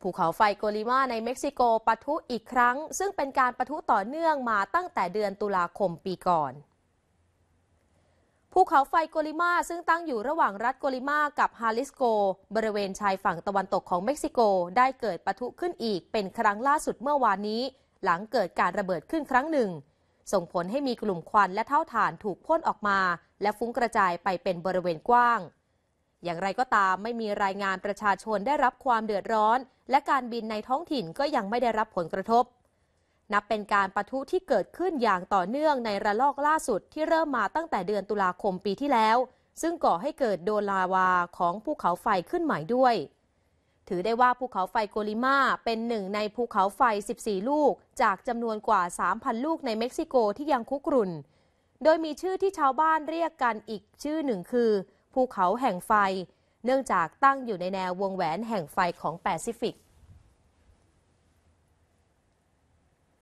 ภูเขาไฟโกลิมาในเม็กซิโกปะทุอีกครั้ง ซึ่งเป็นการปะทุต่อเนื่องมาตั้งแต่เดือนตุลาคมปีก่อนภูเขาไฟโกลิมาซึ่งตั้งอยู่ระหว่างรัฐโกลิมากับฮาลิสโก บริเวณชายฝั่งตะวันตกของเม็กซิโกได้เกิดปะทุขึ้นอีกเป็นครั้งล่าสุดเมื่อวานนี้ หลังเกิดการระเบิดขึ้นครั้งหนึ่ง ส่งผลให้มีกลุ่มควันและเท่าฐานถูกพ่นออกมา และฟุ้งกระจายไปเป็นบริเวณกว้างอย่างไรก็ตามไม่มีรายงานประชาชนได้รับความเดือดร้อน และการบินในท้องถิ่นก็ยังไม่ได้รับผลกระทบ นับเป็นการประทุที่เกิดขึ้นอย่างต่อเนื่องในระลอกล่าสุด ที่เริ่มมาตั้งแต่เดือนตุลาคมปีที่แล้ว ซึ่งก่อให้เกิดโดนลาวาของภูเขาไฟขึ้นใหม่ด้วย ถือได้ว่าภูเขาไฟโกลิมาเป็นหนึ่งในภูเขาไฟ14 ลูก จากจำนวนกว่า 3,000 ลูกในเม็กซิโกที่ยังคุกรุ่น โดยมีชื่อที่ชาวบ้านเรียกกันอีกชื่อหนึ่งคือภูเขาแห่งไฟ เนื่องจากตั้งอยู่ในแนววงแหวนแห่งไฟของแปซิฟิก